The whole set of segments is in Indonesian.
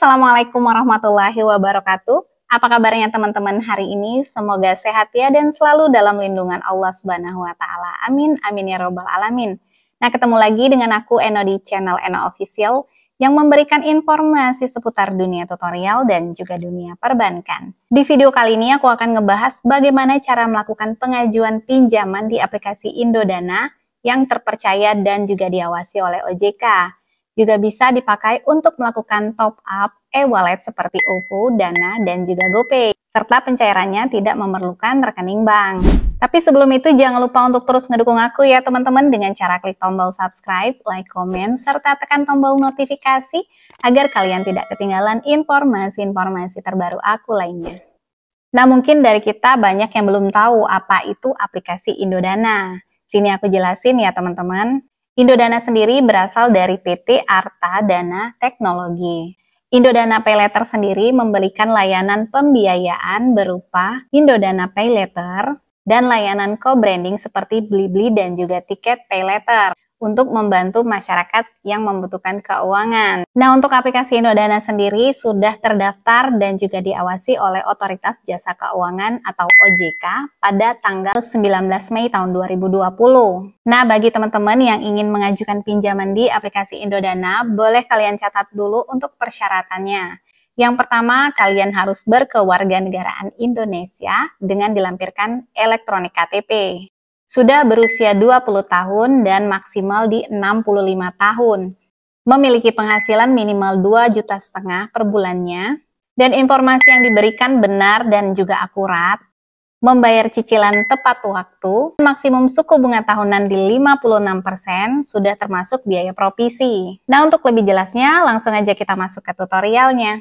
Assalamualaikum warahmatullahi wabarakatuh. Apa kabarnya teman-teman hari ini? Semoga sehat ya dan selalu dalam lindungan Allah Subhanahu wa taala. Amin amin ya robbal alamin. Nah, ketemu lagi dengan aku Eno di channel Eno Official yang memberikan informasi seputar dunia tutorial dan juga dunia perbankan. Di video kali ini aku akan ngebahas bagaimana cara melakukan pengajuan pinjaman di aplikasi Indodana yang terpercaya dan juga diawasi oleh OJK. Juga bisa dipakai untuk melakukan top up e-wallet seperti OVO, Dana, dan juga GoPay serta pencairannya tidak memerlukan rekening bank. Tapi sebelum itu jangan lupa untuk terus ngedukung aku ya teman-teman dengan cara klik tombol subscribe, like, komen, serta tekan tombol notifikasi agar kalian tidak ketinggalan informasi-informasi terbaru aku lainnya. Nah mungkin dari kita banyak yang belum tahu apa itu aplikasi Indodana. Sini aku jelasin ya teman-teman. Indodana sendiri berasal dari PT Arta Dana Teknologi. Indodana Paylater sendiri memberikan layanan pembiayaan berupa Indodana Paylater dan layanan co-branding seperti Blibli dan juga tiket Paylater untuk membantu masyarakat yang membutuhkan keuangan. Nah, untuk aplikasi Indodana sendiri sudah terdaftar dan juga diawasi oleh Otoritas Jasa Keuangan atau OJK pada tanggal 19 Mei tahun 2020. Nah, bagi teman-teman yang ingin mengajukan pinjaman di aplikasi Indodana, boleh kalian catat dulu untuk persyaratannya. Yang pertama, kalian harus berkewarganegaraan Indonesia dengan dilampirkan elektronik KTP sudah berusia 20 tahun dan maksimal di 65 tahun, memiliki penghasilan minimal 2 juta setengah per bulannya, dan informasi yang diberikan benar dan juga akurat, membayar cicilan tepat waktu, maksimum suku bunga tahunan di 56% sudah termasuk biaya provisi. Nah, untuk lebih jelasnya, langsung aja kita masuk ke tutorialnya.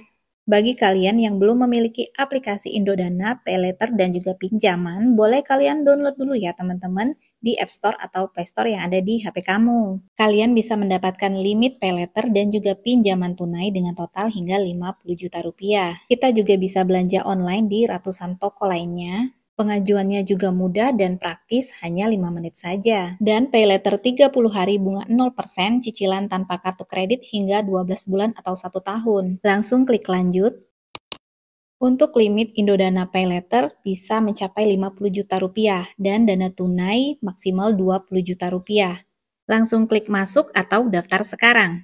Bagi kalian yang belum memiliki aplikasi Indodana, PayLater, dan juga pinjaman, boleh kalian download dulu ya teman-teman di App Store atau Play Store yang ada di HP kamu. Kalian bisa mendapatkan limit PayLater dan juga pinjaman tunai dengan total hingga 50 juta rupiah. Kita juga bisa belanja online di ratusan toko lainnya Pengajuannya juga mudah dan praktis hanya 5 menit saja. Dan pay letter 30 hari bunga 0% cicilan tanpa kartu kredit hingga 12 bulan atau 1 tahun. Langsung klik lanjut. Untuk limit Indodana Paylater bisa mencapai 50 juta rupiah dan dana tunai maksimal 20 juta rupiah. Langsung klik masuk atau daftar sekarang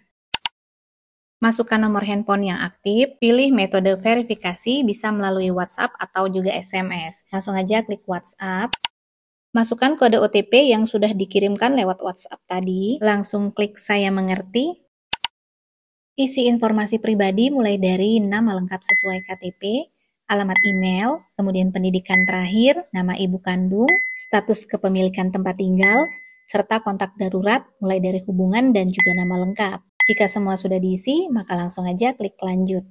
masukkan nomor handphone yang aktif, pilih metode verifikasi bisa melalui WhatsApp atau juga SMS. Langsung aja klik WhatsApp. Masukkan kode OTP yang sudah dikirimkan lewat WhatsApp tadi. Langsung klik saya mengerti. Isi informasi pribadi mulai dari nama lengkap sesuai KTP, alamat email, kemudian pendidikan terakhir, nama ibu kandung, status kepemilikan tempat tinggal, serta kontak darurat mulai dari hubungan dan juga nama lengkap. Jika semua sudah diisi, maka langsung aja klik lanjut.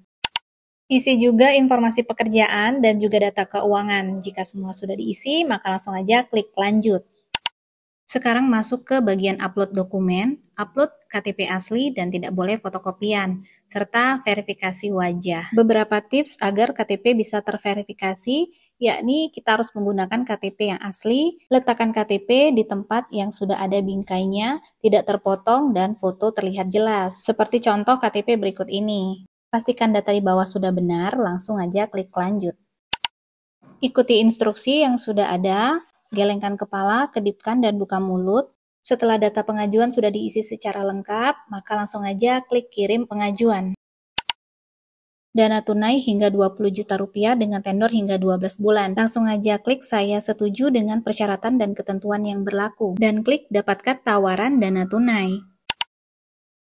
Isi juga informasi pekerjaan dan juga data keuangan. Jika semua sudah diisi, maka langsung aja klik lanjut. Sekarang masuk ke bagian upload dokumen, upload KTP asli dan tidak boleh fotokopian, serta verifikasi wajah. Beberapa tips agar KTP bisa terverifikasi yakni kita harus menggunakan KTP yang asli, letakkan KTP di tempat yang sudah ada bingkainya, tidak terpotong, dan foto terlihat jelas. Seperti contoh KTP berikut ini. Pastikan data di bawah sudah benar, langsung aja klik lanjut. Ikuti instruksi yang sudah ada, gelengkan kepala, kedipkan, dan buka mulut. Setelah data pengajuan sudah diisi secara lengkap, maka langsung aja klik kirim pengajuan dana tunai hingga 20 juta rupiah dengan tenor hingga 12 bulan. Langsung aja klik saya setuju dengan persyaratan dan ketentuan yang berlaku dan klik dapatkan tawaran dana tunai.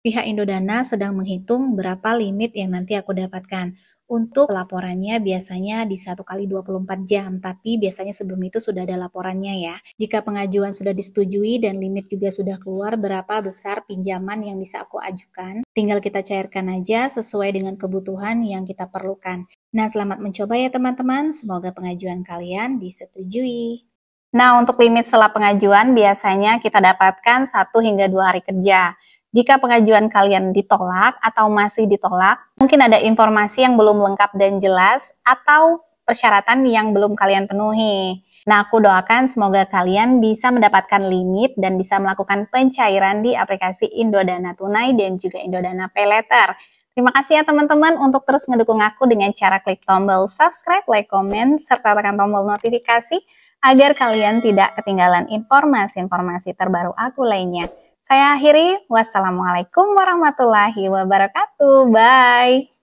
Pihak Indodana sedang menghitung berapa limit yang nanti aku dapatkan. Untuk laporannya biasanya di satu kali 24 jam, tapi biasanya sebelum itu sudah ada laporannya ya. Jika pengajuan sudah disetujui dan limit juga sudah keluar, berapa besar pinjaman yang bisa aku ajukan? Tinggal kita cairkan aja sesuai dengan kebutuhan yang kita perlukan. Nah, selamat mencoba ya teman-teman. Semoga pengajuan kalian disetujui. Nah, untuk limit setelah pengajuan biasanya kita dapatkan satu hingga dua hari kerja. Jika pengajuan kalian ditolak atau masih ditolak, mungkin ada informasi yang belum lengkap dan jelas atau persyaratan yang belum kalian penuhi. Nah, aku doakan semoga kalian bisa mendapatkan limit dan bisa melakukan pencairan di aplikasi Indodana Tunai dan juga Indodana Paylater. Terima kasih ya teman-teman untuk terus mendukung aku dengan cara klik tombol subscribe, like, komen, serta tekan tombol notifikasi agar kalian tidak ketinggalan informasi-informasi terbaru aku lainnya. Saya akhiri, wassalamualaikum warahmatullahi wabarakatuh. Bye.